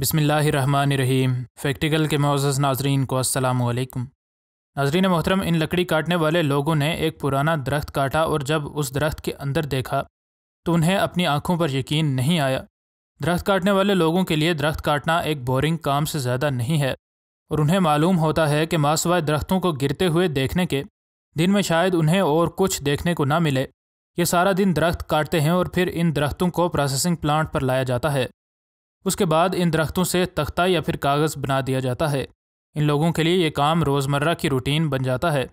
बिसमीम फैक्टिकल के मोज़ नाजरीन को असलकम नाजरीन मोहतरम इन लकड़ी काटने वाले लोगों ने एक पुराना दरख्त काटा और जब उस दरख्त के अंदर देखा तो उन्हें अपनी आंखों पर यकीन नहीं आया दरख्त काटने वाले लोगों के लिए दरख्त काटना एक बोरिंग काम से ज़्यादा नहीं है और उन्हें मालूम होता है कि मासवाए दरख्तों को गिरते हुए देखने के दिन में शायद उन्हें और कुछ देखने को ना मिले ये सारा दिन दरख्त काटते हैं और फिर इन दरख्तों को प्रोसेसिंग प्लांट पर लाया जाता है उसके बाद इन दरख्तों से तख्ता या फिर कागज़ बना दिया जाता है इन लोगों के लिए ये काम रोज़मर्रा की रूटीन बन जाता है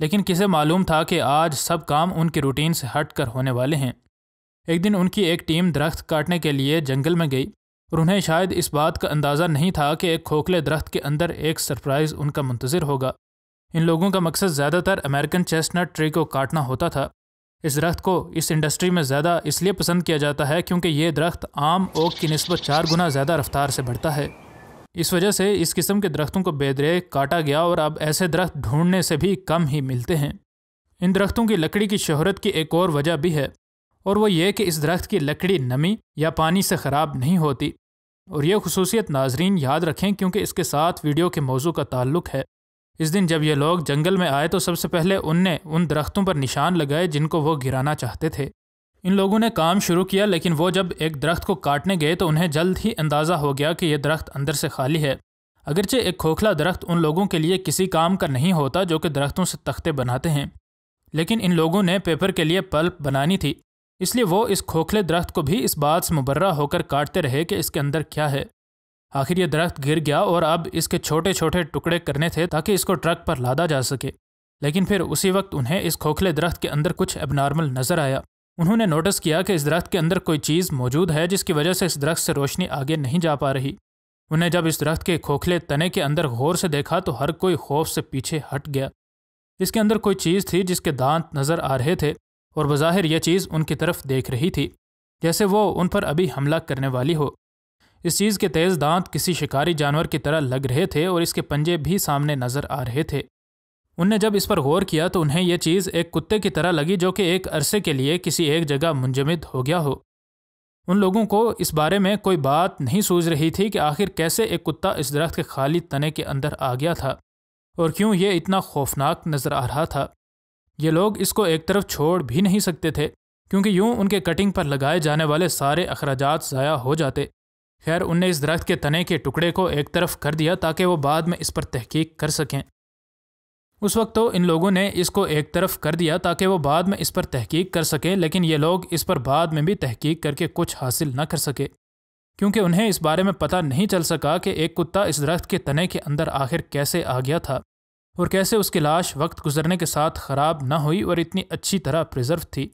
लेकिन किसे मालूम था कि आज सब काम उनकी रूटीन से हट कर होने वाले हैं एक दिन उनकी एक टीम दरख्त काटने के लिए जंगल में गई और उन्हें शायद इस बात का अंदाज़ा नहीं था कि एक खोखले दरख्त के अंदर एक सरप्राइज़ उनका मुंतज़र होगा इन लोगों का मकसद ज़्यादातर अमेरिकन चेस्टनट ट्री को काटना होता था इस दरख्त को इस इंडस्ट्री में ज़्यादा इसलिए पसंद किया जाता है क्योंकि ये दरख्त आम ओक की नस्बत चार गुना ज़्यादा रफ्तार से बढ़ता है इस वजह से इस किस्म के दरख्तों को बेदरेक काटा गया और अब ऐसे दरख्त ढूंढने से भी कम ही मिलते हैं इन दरख्तों की लकड़ी की शहरत की एक और वजह भी है और वो ये कि इस दरख्त की लकड़ी नमी या पानी से ख़राब नहीं होती और यह खसूसियत नाजरीन याद रखें क्योंकि इसके साथ वीडियो के मौजू का ताल्लुक है इस दिन जब ये लोग जंगल में आए तो सबसे पहले उनने उन दरख्तों पर निशान लगाए जिनको वो गिराना चाहते थे इन लोगों ने काम शुरू किया लेकिन वो जब एक दरख्त को काटने गए तो उन्हें जल्द ही अंदाज़ा हो गया कि यह दरख्त अंदर से खाली है अगरचे एक खोखला दरख्त उन लोगों के लिए किसी काम का नहीं होता जो कि दरख्तों से तख्ते बनाते हैं लेकिन इन लोगों ने पेपर के लिए पल्प बनानी थी इसलिए वो इस खोखले दरख्त को भी इस बात से मुबर्रा होकर काटते रहे कि इसके अंदर क्या है आखिर ये दरख्त गिर गया और अब इसके छोटे छोटे टुकड़े करने थे ताकि इसको ट्रक पर लादा जा सके लेकिन फिर उसी वक्त उन्हें इस खोखले दरख्त के अंदर कुछ एबनॉर्मल नज़र आया उन्होंने नोटिस किया कि इस दरख्त के अंदर कोई चीज़ मौजूद है जिसकी वजह से इस दरख्त से रोशनी आगे नहीं जा पा रही उन्हें जब इस दरख्त के खोखले तने के अंदर गौर से देखा तो हर कोई खौफ से पीछे हट गया इसके अंदर कोई चीज़ थी जिसके दांत नज़र आ रहे थे और बज़ाहिर यह चीज़ उनकी तरफ देख रही थी जैसे वो उन पर अभी हमला करने वाली हो इस चीज़ के तेज दांत किसी शिकारी जानवर की तरह लग रहे थे और इसके पंजे भी सामने नजर आ रहे थे उनने जब इस पर गौर किया तो उन्हें यह चीज़ एक कुत्ते की तरह लगी जो कि एक अरसे के लिए किसी एक जगह मुंजमद हो गया हो उन लोगों को इस बारे में कोई बात नहीं सूझ रही थी कि आखिर कैसे एक कुत्ता इस दरख्त के खाली तने के अंदर आ गया था और क्यों ये इतना खौफनाक नज़र आ रहा था ये लोग इसको एक तरफ छोड़ भी नहीं सकते थे क्योंकि यूं उनके कटिंग पर लगाए जाने वाले सारे अखराज ज़ाया हो जाते खैर उनने इस दरख्त के तने के टुकड़े को एक तरफ कर दिया ताकि वो बाद में इस पर तहकीक कर सकें उस वक्त तो इन लोगों ने इसको एक तरफ कर दिया ताकि वो बाद में इस पर तहकीक कर सकें लेकिन ये लोग इस पर बाद में भी तहकीक करके कुछ हासिल न कर सके क्योंकि उन्हें इस बारे में पता नहीं चल सका कि एक कुत्ता इस दरख्त के तने के अंदर आखिर कैसे आ गया था और कैसे उसकी लाश वक्त गुजरने के साथ ख़राब ना हुई और इतनी अच्छी तरह प्रिजर्व थी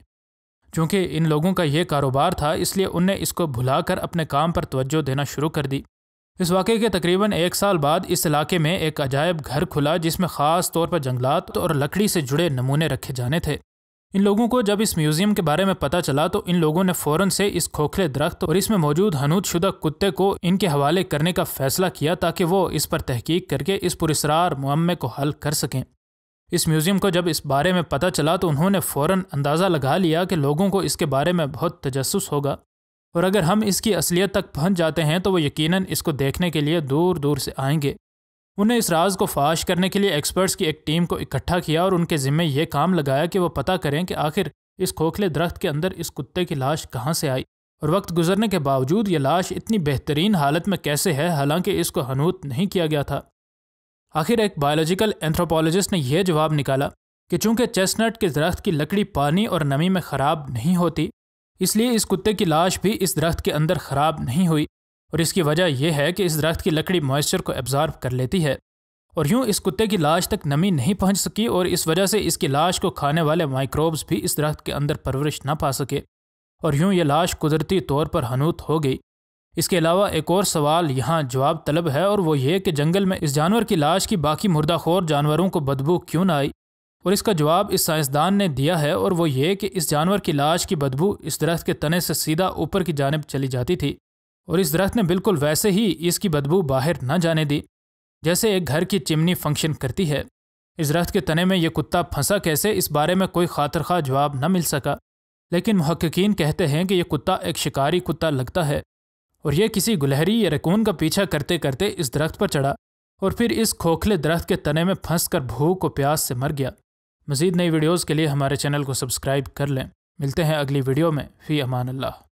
चूंकि इन लोगों का यह कारोबार था इसलिए उनने इसको भुलाकर अपने काम पर तवज्जो देना शुरू कर दी इस वाक़े के तकरीबन एक साल बाद इस इलाके में एक अजायब घर खुला जिसमें ख़ास तौर पर जंगलात और लकड़ी से जुड़े नमूने रखे जाने थे इन लोगों को जब इस म्यूज़ियम के बारे में पता चला तो इन लोगों ने फ़ौरन से इस खोखले दरख्त और इसमें मौजूद हनूदशुदा कुत्ते को इनके हवाले करने का फ़ैसला किया ताकि वो इस पर तहकीक करके इस पुरस्रार मामे को हल कर सकें इस म्यूज़ियम को जब इस बारे में पता चला तो उन्होंने फ़ौरन अंदाज़ा लगा लिया कि लोगों को इसके बारे में बहुत तजस होगा और अगर हम इसकी असलियत तक पहुंच जाते हैं तो वो यकीनन इसको देखने के लिए दूर दूर से आएंगे उन्हें इस राज को फाश करने के लिए एक्सपर्ट्स की एक टीम को इकट्ठा किया और उनके ज़िम्मे ये काम लगाया कि वो पता करें कि आखिर इस खोखले दरख्त के अंदर इस कुत्ते की लाश कहाँ से आई और वक्त गुजरने के बावजूद ये लाश इतनी बेहतरीन हालत में कैसे है हालांकि इसको हनूत नहीं किया गया था आखिर एक बायोलॉजिकल एंथ्रोपोलॉजिस्ट ने यह जवाब निकाला कि चूंकि चेस्टनट के दरख्त की लकड़ी पानी और नमी में ख़राब नहीं होती इसलिए इस कुत्ते की लाश भी इस दरख्त के अंदर ख़राब नहीं हुई और इसकी वजह यह है कि इस दरख्त की लकड़ी मॉइस्चर को एब्ज़ार्व कर लेती है और यूं इस कुत्ते की लाश तक नमी नहीं पहुँच सकी और इस वजह से इसकी लाश को खाने वाले माइक्रोब्स भी इस दरख्त के अंदर परवरिश ना पा सके और यूं ये लाश कुदरती तौर पर हनूत हो गई इसके अलावा एक और सवाल यहाँ जवाब तलब है और वो ये कि जंगल में इस जानवर की लाश की बाकी मुर्दाखोर जानवरों को बदबू क्यों ना आई और इसका जवाब इस साइंसदान ने दिया है और वो ये कि इस जानवर की लाश की बदबू इस दरख्त के तने से सीधा ऊपर की जानब चली जाती थी और इस दरख्त ने बिल्कुल वैसे ही इसकी बदबू बाहर न जाने दी जैसे एक घर की चिमनी फंक्शन करती है इस दरख्त के तने में यह कुत्ता फंसा कैसे इस बारे में कोई खातर खा जवाब न मिल सका लेकिन महक्कीन कहते हैं कि यह कुत्ता एक शिकारी कुत्ता लगता है और यह किसी गुलहरी या रकून का पीछा करते करते इस दरख्त पर चढ़ा और फिर इस खोखले दरख्त के तने में फंस कर भूख और प्यास से मर गया मजीद नई वीडियोज़ के लिए हमारे चैनल को सब्सक्राइब कर लें मिलते हैं अगली वीडियो में फ़ी अमान अल्लाह